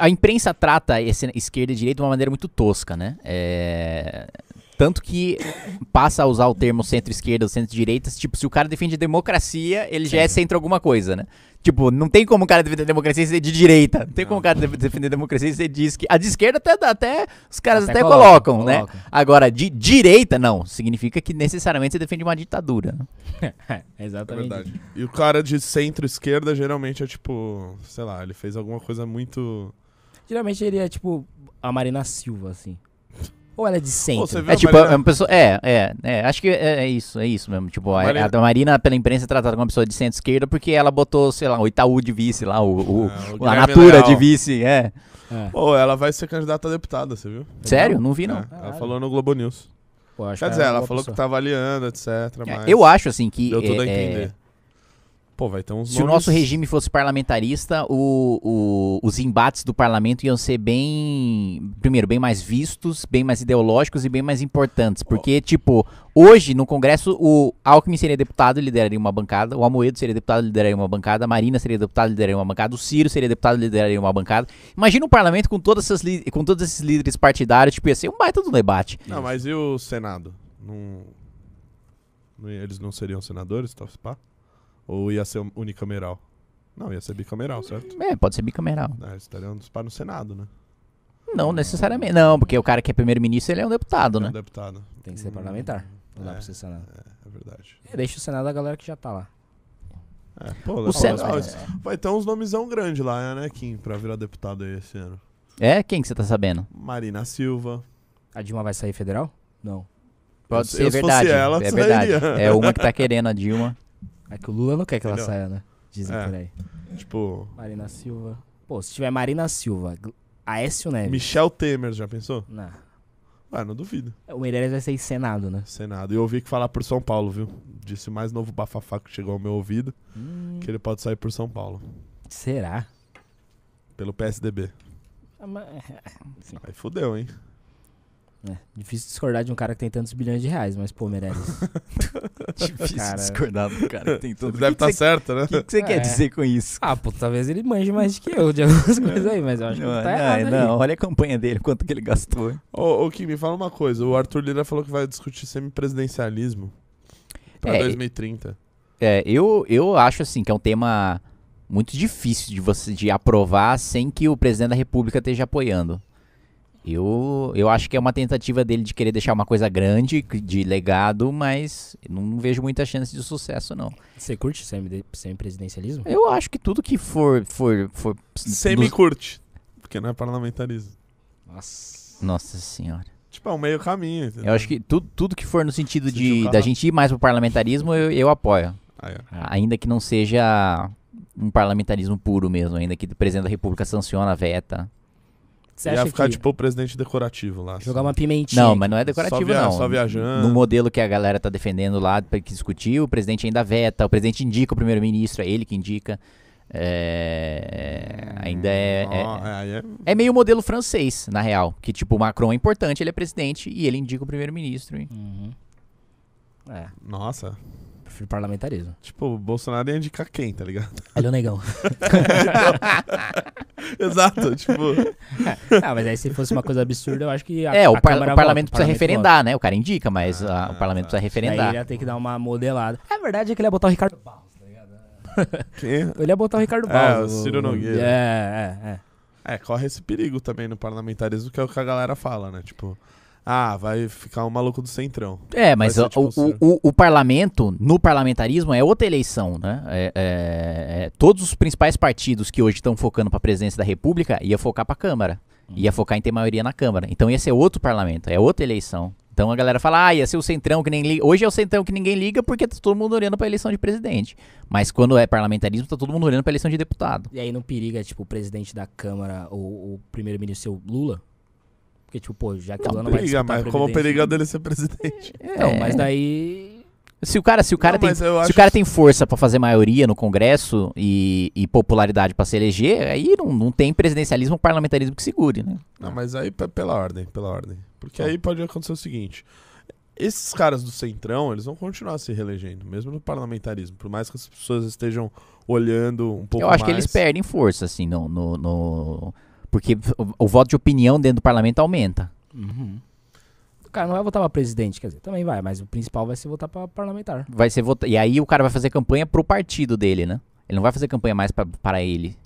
a imprensa trata esse, esquerda e direita de uma maneira muito tosca, né? É, tanto que passa a usar o termo centro-esquerda ou centro-direita, tipo, se o cara defende democracia, ele Sim. já é centro alguma coisa, né? Tipo, não tem como o cara defender democracia e ser é de direita. Não tem não. como o cara defender democracia e ser é de esquerda. A de esquerda até, até os caras até, até colocam, colocam, né? Colocam. Agora, de direita, não. Significa que necessariamente você defende uma ditadura. Né? é, exatamente. É verdade. E o cara de centro-esquerda geralmente é tipo, sei lá, ele fez alguma coisa muito Geralmente ele é tipo a Marina Silva, assim. Ou ela é de centro? é tipo, Marina... é uma pessoa. É, é, é. Acho que é, é isso, é isso mesmo. Tipo, a, Marina... a, a Marina, pela imprensa, é tratada como uma pessoa de centro-esquerda porque ela botou, sei lá, o Itaú de vice lá, o, o, é, o a Natura Leal. de vice, é. é. Pô, ela vai ser candidata a deputada, você viu? É Sério? Não vi, não. É, ela falou no Globo News. Pô, Quer que dizer, é ela falou pessoa. que tá avaliando, etc. eu acho, assim, que. Deu tudo a entender Pô, vai ter uns Se nomes... o nosso regime fosse parlamentarista, o, o, os embates do parlamento iam ser bem. Primeiro, bem mais vistos, bem mais ideológicos e bem mais importantes. Porque, oh. tipo, hoje no Congresso, o Alckmin seria deputado e lideraria uma bancada, o Amoedo seria deputado e lideraria uma bancada, a Marina seria deputada e lideraria uma bancada, o Ciro seria deputado e lideraria uma bancada. Imagina um parlamento com, todas essas com todos esses líderes partidários, tipo, ia ser um baita do debate. Não, mas e o Senado? Não... Eles não seriam senadores, tá? Ou ia ser unicameral? Não, ia ser bicameral, certo? É, pode ser bicameral. É, eles estariam para no Senado, né? Não necessariamente, não, porque o cara que é primeiro-ministro, ele é um deputado, é né? um deputado. Tem que ser parlamentar. Não dá pra ser Senado. É, é, é verdade. É, deixa o Senado a galera que já tá lá. É, pô, o Senado, vai ter uns nomezão grande lá, né, Kim, pra virar deputado aí esse ano. É? Quem que você tá sabendo? Marina Silva. A Dilma vai sair federal? Não. Pode ser é verdade. Ela, é verdade. Sairia. É uma que tá querendo a Dilma. É que o Lula não quer que ela saia, né? Dizem É. por aí. Tipo, Marina Silva. Pô, se tiver Marina Silva, Aécio Neves. Michel Temer, já pensou? Não. Ué, ah, não duvido. O Meirelles vai ser Senado, né? Senado. E eu ouvi que falar por São Paulo, viu? Disse o mais novo bafafá que chegou ao meu ouvido, Hum, que ele pode sair por São Paulo, será? pelo PSDB. Ah, mas- Aí fudeu, hein? É, difícil discordar de um cara que tem tantos bilhões de reais, mas pô, merece. difícil cara... discordar um cara que tem tantos Deve estar tá certo, né? O que, que você é. quer dizer com isso? Ah, pô, talvez ele manje mais do que eu de algumas coisas aí, mas eu acho não, que não tá não, errado. Não, ali. olha a campanha dele, quanto que ele gastou. Ô, ô Kim, me fala uma coisa. O Arthur Lira falou que vai discutir semipresidencialismo pra é, 2030. É, eu, eu acho assim que é um tema muito difícil de você de aprovar sem que o presidente da república esteja apoiando. Eu, eu acho que é uma tentativa dele de querer deixar uma coisa grande, de legado, mas não vejo muita chance de sucesso, não. Você curte semi-presidencialismo? Eu acho que tudo que for. for, for Semi-curte, porque não é parlamentarismo. Nossa. Nossa senhora. Tipo, é um meio caminho. Entendeu? Eu acho que tudo, tudo que for no sentido de da gente ir mais pro parlamentarismo, eu, eu apoio. Ah, ainda que não seja um parlamentarismo puro mesmo, ainda que o presidente da república sanciona, veta. Você ia ficar que... tipo o presidente decorativo lá. Jogar assim. uma pimentinha. Não, mas não é decorativo, só via, não. Só viajando. No modelo que a galera tá defendendo lá, que discutir o presidente ainda veta, o presidente indica o primeiro-ministro, é ele que indica. É... Hum, ainda é, é é, é, é... meio modelo francês, na real. Que, tipo, o Macron é importante, ele é presidente e ele indica o primeiro-ministro. Uhum. É. Nossa. Prefiro parlamentarismo. Tipo, o Bolsonaro ia indicar quem, tá ligado? Olha é o negão. Exato, tipo. ah, mas aí se fosse uma coisa absurda, eu acho que. A, é, o, par o, parlamento volta, o, parlamento precisa referendar, volta. né? O cara indica, mas ah, a, o parlamento precisa referendar. Aí ele ia ter que dar uma modelada. A é verdade é que ele ia botar o Ricardo Barros, tá ligado? ele ia botar o Ricardo é, Barros. É, o Ciro Nogueira. É, é, é. É, corre esse perigo também no parlamentarismo, que é o que a galera fala, né? Tipo ah, vai ficar um maluco do centrão. É, mas o, tipo o, assim. o, o, parlamento, no parlamentarismo, é outra eleição, né? É, é, é, todos os principais partidos que hoje estão focando para a presidência da República ia focar para a Câmara. Uhum. Ia focar em ter maioria na Câmara. Então ia ser outro parlamento, é outra eleição. Então a galera fala, ah, ia ser o centrão que nem liga. Hoje é o centrão que ninguém liga porque tá todo mundo olhando a eleição de presidente. Mas quando é parlamentarismo, tá todo mundo olhando a eleição de deputado. E aí não periga, é, tipo, o presidente da Câmara ou o primeiro-ministro Lula? Porque, tipo, pô, já que não, o Lano briga, vai mas como o perigo dele ser presidente. É, não, mas é. daí... Se o cara, se o cara, não, tem, se acho... o cara tem força para fazer maioria no Congresso e, e popularidade para se eleger, aí não, não tem presidencialismo ou parlamentarismo que segure, né? Não, mas aí pela ordem, pela ordem. Porque tá. aí pode acontecer o seguinte esses caras do centrão, eles vão continuar se reelegendo, mesmo no parlamentarismo, por mais que as pessoas estejam olhando um pouco mais. Eu acho mais. que eles perdem força, assim, no, no, no porque o, o voto de opinião dentro do parlamento aumenta. Uhum. O cara não vai votar pra presidente, quer dizer, também vai, mas o principal vai ser votar pra parlamentar. Vai ser votar. E aí o cara vai fazer campanha pro partido dele, né? Ele não vai fazer campanha mais pra, para ele.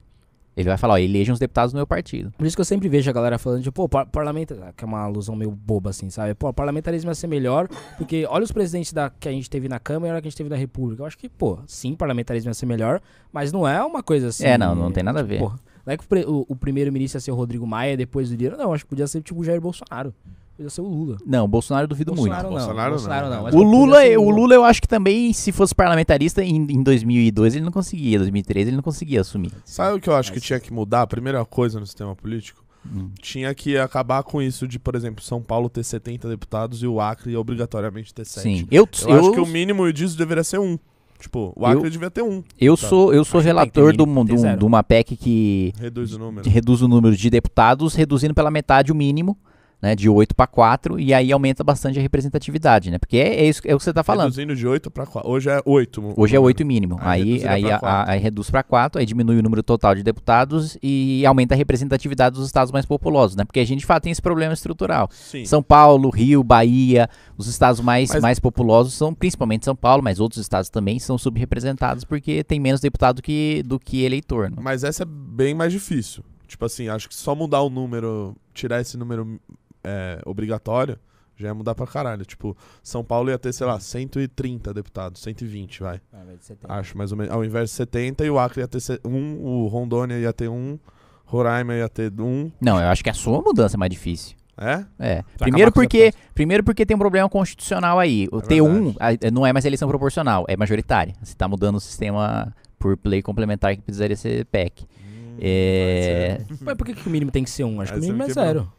Ele vai falar, ó, elejam deputados do meu partido. Por isso que eu sempre vejo a galera falando de, tipo, pô, par parlamentar, ah, que é uma alusão meio boba assim, sabe? Pô, parlamentarismo ia ser melhor, porque olha os presidentes da, que a gente teve na Câmara e olha que a gente teve na República. Eu acho que, pô, sim, parlamentarismo ia ser melhor, mas não é uma coisa assim. É, não, não tem nada tipo, a ver. Tipo, porra. Não é que o, o, primeiro-ministro ia ser o Rodrigo Maia, depois o Lira. Não, acho que podia ser tipo o Jair Bolsonaro. Podia ser o Lula. Não, Bolsonaro eu duvido Bolsonaro muito. Não, Bolsonaro, Bolsonaro não. Né? não. O, Lula, é, o, Lula, eu acho que também, se fosse parlamentarista em, em 2002, ele não conseguia. Em 2003 ele não conseguia assumir. Sabe o que eu acho Mas... que tinha que mudar? A primeira coisa no sistema político? Hum. Tinha que acabar com isso de, por exemplo, São Paulo ter 70 deputados e o Acre obrigatoriamente ter 7. Sim, eu, eu, eu acho que o mínimo disso deveria ser um. Tipo, o Acre eu, devia ter um. Eu sabe? sou, eu sou relator de do uma PEC que reduz o, número. reduz o número de deputados, reduzindo pela metade o mínimo né, de 8 para 4, e aí aumenta bastante a representatividade, né? Porque é, é isso é o que você está falando. Reduzindo de 8 para 4. Hoje é 8. Hoje é 8 mínimo. Aí, aí, aí, aí reduz para 4, aí diminui o número total de deputados e aumenta a representatividade dos estados mais populosos, né? Porque a gente, de fato, tem esse problema estrutural. Sim. São Paulo, Rio, Bahia, os estados mais, mas... mais populosos são, principalmente São Paulo, mas outros estados também são subrepresentados porque tem menos deputado que, do que eleitor. Né? Mas essa é bem mais difícil. Tipo assim, acho que só mudar o número, tirar esse número é, obrigatório, já ia mudar pra caralho. Tipo, São Paulo ia ter, sei lá, 130 deputados, 120, vai. Ao ah, invés de 70. Acho mais ou menos. Ao invés de 70, e o Acre ia ter um, o Rondônia ia ter um, Roraima ia ter um. Não, eu acho que é a sua mudança é mais difícil. É? É. Primeiro porque, primeiro porque tem um problema constitucional aí. O é T1 é, não é mais eleição proporcional, é majoritária. Você tá mudando o sistema por play complementar que precisaria ser PEC. Hum, é... Mas por que, que o mínimo tem que ser um? Acho que o mínimo é zero.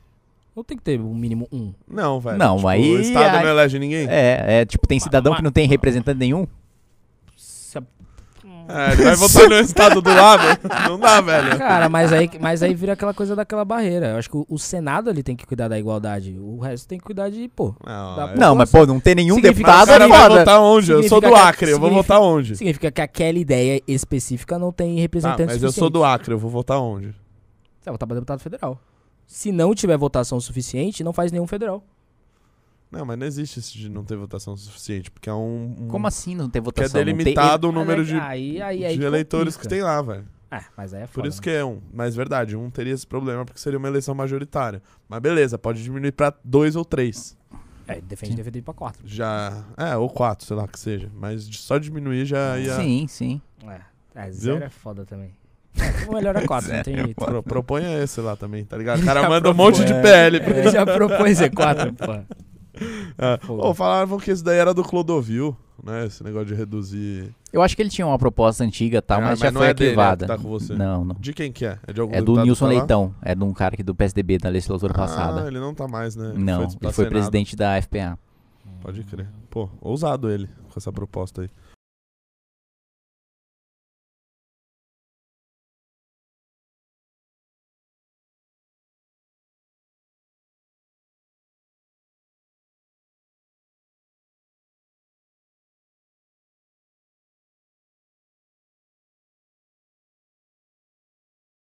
Ou tem que ter um mínimo um? Não, velho. Não, tipo, aí. O Estado aí, não elege ninguém? É, é tipo, tem cidadão que não tem representante nenhum? É, vai votar no Estado do lado? Não dá, velho. Cara, mas aí, mas aí vira aquela coisa daquela barreira. Eu acho que o, o Senado ele tem que cuidar da igualdade. O resto tem que cuidar de, pô. Não, é. não mas pô, não tem nenhum deputado. ali vai votar onde? eu sou do Acre, eu vou votar onde? Significa que aquela ideia específica não tem representante. Ah, mas suficiente. eu sou do Acre, eu vou votar onde? Você vai votar pra deputado federal. Se não tiver votação suficiente, não faz nenhum federal. Não, mas não existe isso de não ter votação suficiente, porque é um. um Como assim não ter é votação? Porque ah, é delimitado tem... o número de, aí, aí, aí de eleitores complica. que tem lá, velho. É, mas aí é foda, Por isso né? que é um. Mas verdade, um teria esse problema porque seria uma eleição majoritária. Mas beleza, pode diminuir pra dois ou três. É, defende de ir pra quatro. Já. É, ou quatro, sei lá que seja. Mas só diminuir já ia. Sim, sim. É, é zero Viu? é foda também. Melhor a quatro, não tem jeito. Pro, proponha esse lá também, tá ligado? O cara manda um monte de é. PL. É, pra... Ele já propõe Z4, pô. É. Ah, Ou falavam que esse daí era do Clodovil, né? Esse negócio de reduzir. Eu acho que ele tinha uma proposta antiga, tá, ah, mas, mas, já não foi é arquivada. Dele, é tá com você. Não, não. De quem que é? É, de algum é do Nilson tá Leitão. É de um cara que do PSDB da legislatura ah, passada. Ele não tá mais, né? Ele não, foi ele foi presidente da FPA. Pode crer. Pô, ousado ele com essa proposta aí.